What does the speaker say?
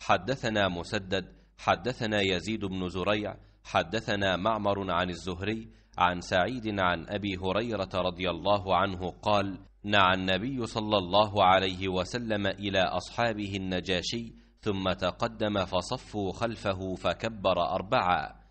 حدثنا مسدد حدثنا يزيد بن زريع حدثنا معمر عن الزهري عن سعيد عن ابي هريره رضي الله عنه قال نعى النبي صلى الله عليه وسلم الى اصحابه النجاشي ثم تقدم فصفوا خلفه فكبر اربعا